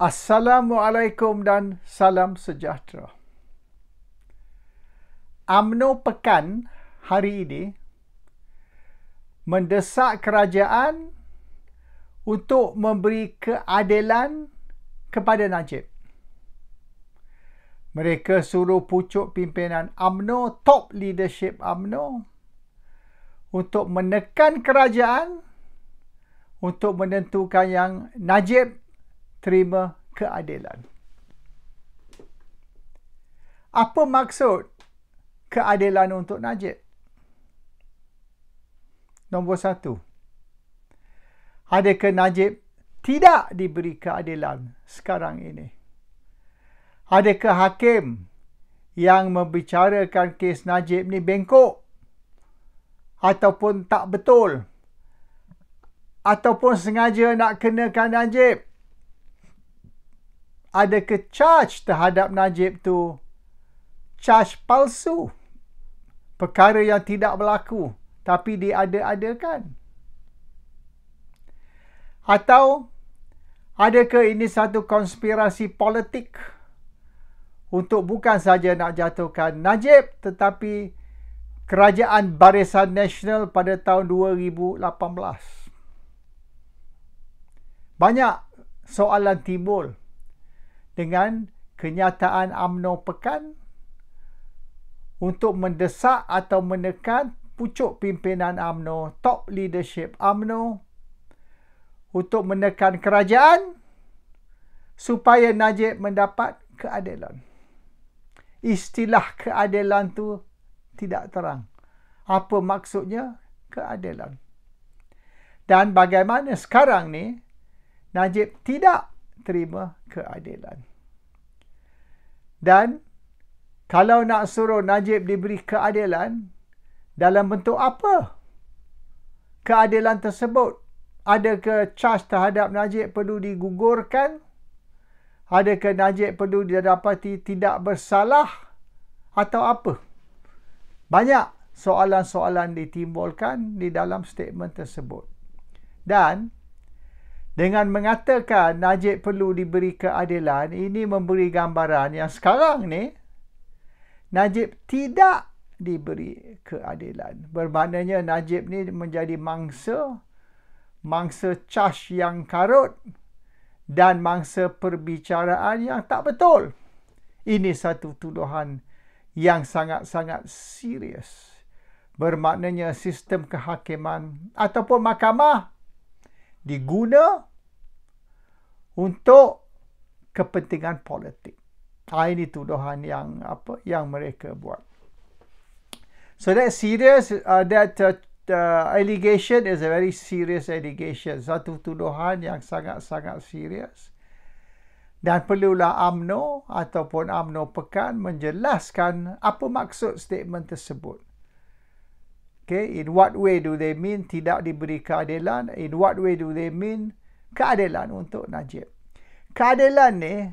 Assalamualaikum dan salam sejahtera. Amno Pekan hari ini mendesak kerajaan untuk memberi keadilan kepada Najib. Mereka suruh pucuk pimpinan Amno top leadership Amno untuk menekan kerajaan untuk menentukan yang Najib terima keadilan. Apa maksud keadilan untuk Najib? Nombor satu. Adakah Najib tidak diberi keadilan sekarang ini? Adakah hakim yang membicarakan kes Najib ni bengkok? Ataupun tak betul? Ataupun sengaja nak kenakan Najib? ada ke charge terhadap Najib tu charge palsu perkara yang tidak berlaku tapi dia ada-ada adakan atau ada ke ini satu konspirasi politik untuk bukan saja nak jatuhkan Najib tetapi kerajaan barisan nasional pada tahun 2018 banyak soalan timbul dengan kenyataan Amno pekan untuk mendesak atau menekan pucuk pimpinan Amno top leadership Amno untuk menekan kerajaan supaya Najib mendapat keadilan. Istilah keadilan tu tidak terang. Apa maksudnya keadilan? Dan bagaimana sekarang ni Najib tidak terima keadilan. Dan kalau nak suruh Najib diberi keadilan dalam bentuk apa? Keadilan tersebut adakah charge terhadap Najib perlu digugurkan? Adakah Najib perlu didapati tidak bersalah atau apa? Banyak soalan-soalan ditimbulkan di dalam statement tersebut. Dan dengan mengatakan Najib perlu diberi keadilan, ini memberi gambaran yang sekarang ni Najib tidak diberi keadilan. Bermaknanya Najib ni menjadi mangsa, mangsa cas yang karut dan mangsa perbicaraan yang tak betul. Ini satu tuduhan yang sangat-sangat serius. Bermaknanya sistem kehakiman ataupun mahkamah diguna untuk kepentingan politik. Ha, ini tuduhan yang apa yang mereka buat. So that serious uh, that uh, uh, allegation is a very serious allegation. Satu tuduhan yang sangat-sangat serius. Dan perlulah AMNO ataupun AMNO Pekan menjelaskan apa maksud statement tersebut. Okay, in what way do they mean tidak diberi keadilan? In what way do they mean keadilan untuk Najib? Keadilan ni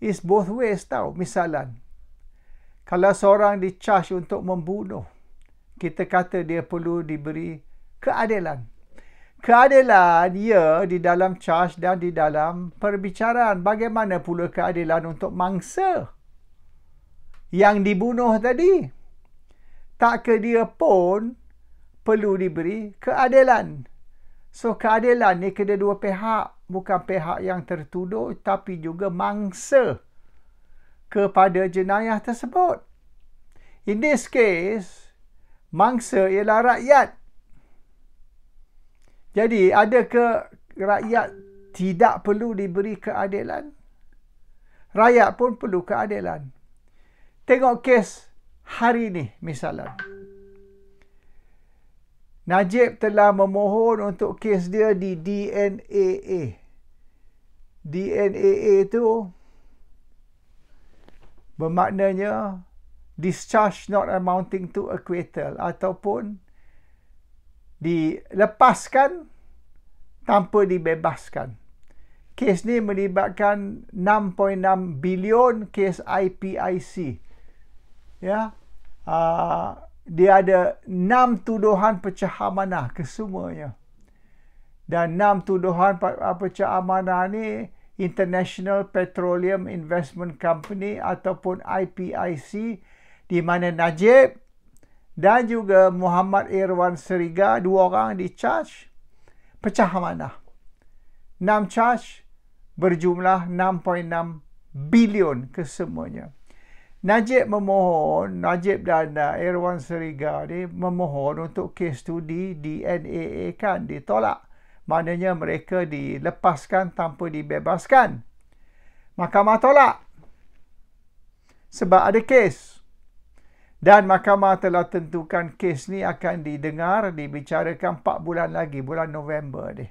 is both ways tau. Misalan, kalau seorang dicharge untuk membunuh, kita kata dia perlu diberi keadilan. Keadilan, ya, di dalam charge dan di dalam perbicaraan. Bagaimana pula keadilan untuk mangsa yang dibunuh tadi? tak ke dia pun perlu diberi keadilan. So keadilan ni kena dua pihak, bukan pihak yang tertuduh tapi juga mangsa kepada jenayah tersebut. In this case, mangsa ialah rakyat. Jadi, ada ke rakyat tidak perlu diberi keadilan? Rakyat pun perlu keadilan. Tengok kes hari ini misalnya. Najib telah memohon untuk kes dia di DNAA. DNAA itu bermaknanya discharge not amounting to acquittal ataupun dilepaskan tanpa dibebaskan. Kes ni melibatkan 6.6 bilion kes IPIC ya uh, dia ada enam tuduhan pecah amanah kesemuanya dan enam tuduhan ah, pecah amanah ni International Petroleum Investment Company ataupun IPIC di mana Najib dan juga Muhammad Irwan Seriga dua orang di charge pecah amanah. Enam charge berjumlah 6.6 bilion kesemuanya. Najib memohon, Najib dan uh, Irwan Seriga ni memohon untuk kes tu di NAA kan ditolak. Maknanya mereka dilepaskan tanpa dibebaskan. Mahkamah tolak. Sebab ada kes. Dan mahkamah telah tentukan kes ni akan didengar, dibicarakan 4 bulan lagi, bulan November ni.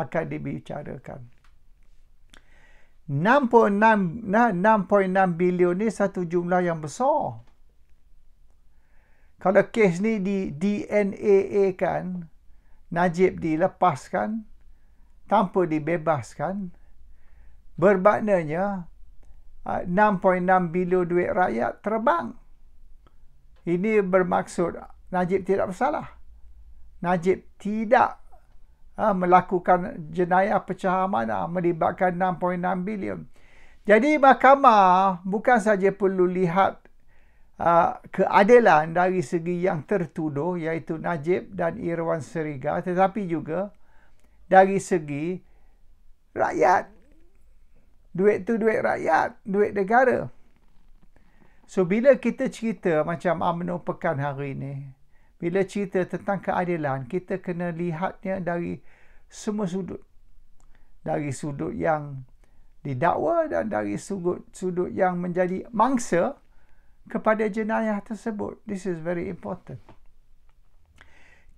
Akan dibicarakan. 6.6 bilion ni satu jumlah yang besar. Kalau kes ni di DNAA kan, Najib dilepaskan tanpa dibebaskan, berbaknanya 6.6 bilion duit rakyat terbang. Ini bermaksud Najib tidak bersalah. Najib tidak Ha, melakukan jenayah pecah amanah melibatkan 6.6 bilion. Jadi mahkamah bukan saja perlu lihat ha, keadilan dari segi yang tertuduh iaitu Najib dan Irwan Seriga tetapi juga dari segi rakyat. Duit tu duit rakyat, duit negara. So bila kita cerita macam UMNO pekan hari ini, bila cerita tentang keadilan, kita kena lihatnya dari semua sudut. Dari sudut yang didakwa dan dari sudut sudut yang menjadi mangsa kepada jenayah tersebut. This is very important.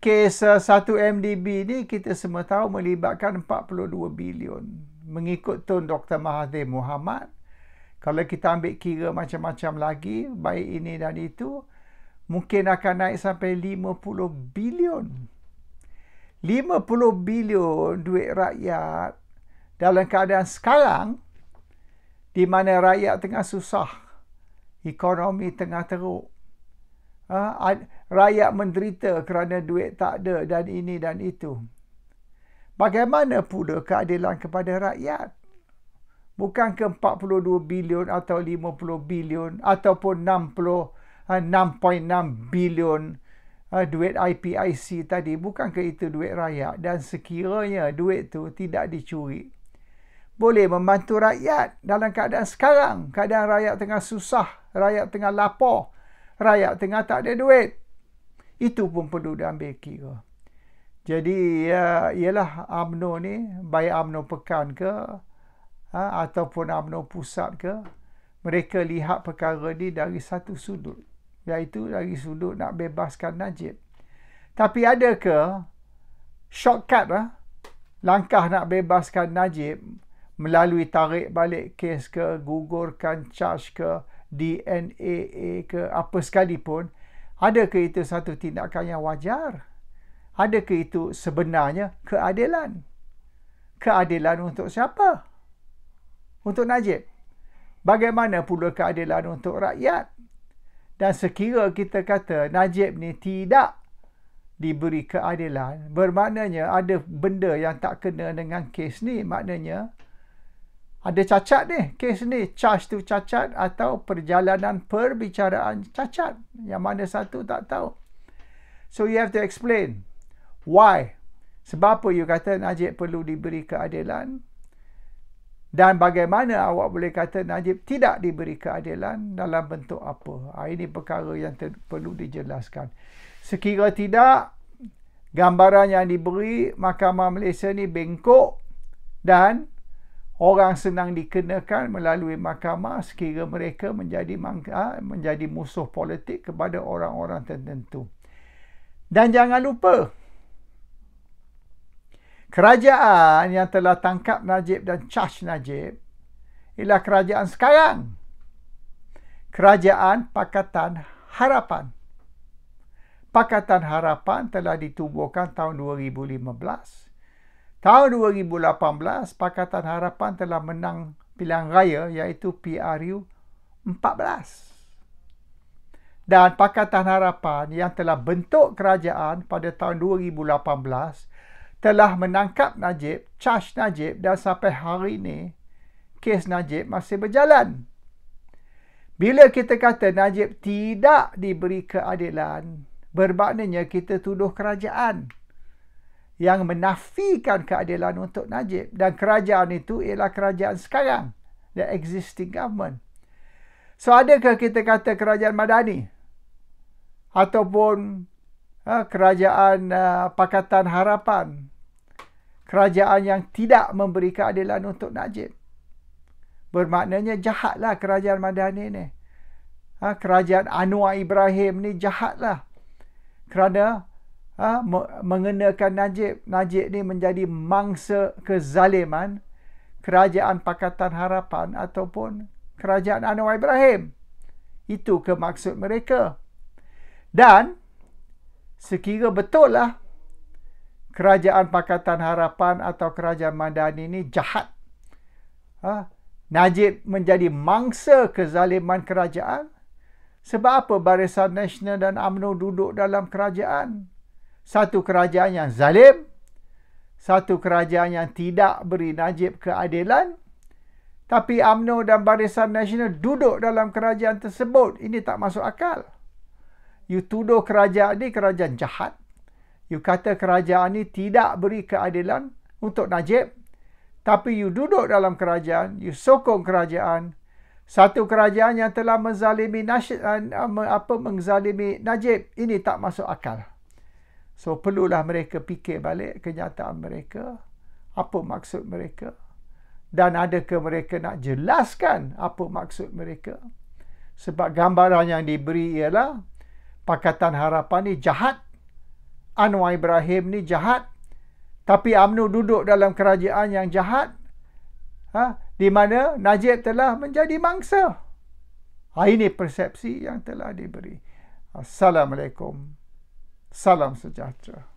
Kes 1MDB uh, ni kita semua tahu melibatkan 42 bilion. Mengikut Tun Dr. Mahathir Muhammad, kalau kita ambil kira macam-macam lagi, baik ini dan itu, mungkin akan naik sampai 50 bilion. 50 bilion duit rakyat dalam keadaan sekarang di mana rakyat tengah susah, ekonomi tengah teruk. Ha? Rakyat menderita kerana duit tak ada dan ini dan itu. Bagaimana pula keadilan kepada rakyat? Bukan ke 42 bilion atau 50 bilion ataupun 60 bilion 6.6 ah, bilion uh, duit IPIC tadi bukan ke itu duit rakyat dan sekiranya duit tu tidak dicuri boleh membantu rakyat dalam keadaan sekarang keadaan rakyat tengah susah rakyat tengah lapar rakyat tengah tak ada duit itu pun perlu diambil kira jadi uh, ialah UMNO ni baik UMNO pekan ke uh, ataupun UMNO pusat ke mereka lihat perkara ni dari satu sudut iaitu dari sudut nak bebaskan Najib. Tapi ada ke shortcut lah, langkah nak bebaskan Najib melalui tarik balik kes ke, gugurkan charge ke, DNAA ke, apa sekalipun, ada ke itu satu tindakan yang wajar? ke itu sebenarnya keadilan? Keadilan untuk siapa? Untuk Najib. Bagaimana pula keadilan untuk rakyat? dan sekira kita kata Najib ni tidak diberi keadilan bermaknanya ada benda yang tak kena dengan kes ni maknanya ada cacat ni kes ni charge tu cacat atau perjalanan perbicaraan cacat yang mana satu tak tahu so you have to explain why sebab apa you kata Najib perlu diberi keadilan dan bagaimana awak boleh kata Najib tidak diberi keadilan dalam bentuk apa? Ha, ini perkara yang perlu dijelaskan. Sekira tidak, gambaran yang diberi Mahkamah Malaysia ni bengkok dan orang senang dikenakan melalui mahkamah sekira mereka menjadi ha, menjadi musuh politik kepada orang-orang tertentu. Dan jangan lupa, kerajaan yang telah tangkap Najib dan charge Najib ialah kerajaan sekarang. Kerajaan Pakatan Harapan. Pakatan Harapan telah ditubuhkan tahun 2015. Tahun 2018, Pakatan Harapan telah menang pilihan raya iaitu PRU 14. Dan Pakatan Harapan yang telah bentuk kerajaan pada tahun 2018 telah menangkap Najib, charge Najib dan sampai hari ini kes Najib masih berjalan. Bila kita kata Najib tidak diberi keadilan, bermaknanya kita tuduh kerajaan yang menafikan keadilan untuk Najib dan kerajaan itu ialah kerajaan sekarang, the existing government. So adakah kita kata kerajaan Madani ataupun uh, kerajaan uh, Pakatan Harapan kerajaan yang tidak memberi keadilan untuk Najib. Bermaknanya jahatlah kerajaan Madani ni. Ha, kerajaan Anwar Ibrahim ni jahatlah. Kerana ha, mengenakan Najib. Najib ni menjadi mangsa kezaliman kerajaan Pakatan Harapan ataupun kerajaan Anwar Ibrahim. Itu kemaksud mereka. Dan sekira betul lah kerajaan Pakatan Harapan atau kerajaan Mandani ini jahat. Ha? Najib menjadi mangsa kezaliman kerajaan. Sebab apa Barisan Nasional dan UMNO duduk dalam kerajaan? Satu kerajaan yang zalim. Satu kerajaan yang tidak beri Najib keadilan. Tapi UMNO dan Barisan Nasional duduk dalam kerajaan tersebut. Ini tak masuk akal. You tuduh kerajaan ini kerajaan jahat. You kata kerajaan ni tidak beri keadilan untuk Najib. Tapi you duduk dalam kerajaan, you sokong kerajaan. Satu kerajaan yang telah menzalimi Najib, eh, apa, menzalimi Najib ini tak masuk akal. So perlulah mereka fikir balik kenyataan mereka. Apa maksud mereka? Dan adakah mereka nak jelaskan apa maksud mereka? Sebab gambaran yang diberi ialah Pakatan Harapan ni jahat Anwar Ibrahim ni jahat. Tapi Amnu duduk dalam kerajaan yang jahat. Ha? Di mana Najib telah menjadi mangsa. Ha, ini persepsi yang telah diberi. Assalamualaikum. Salam sejahtera.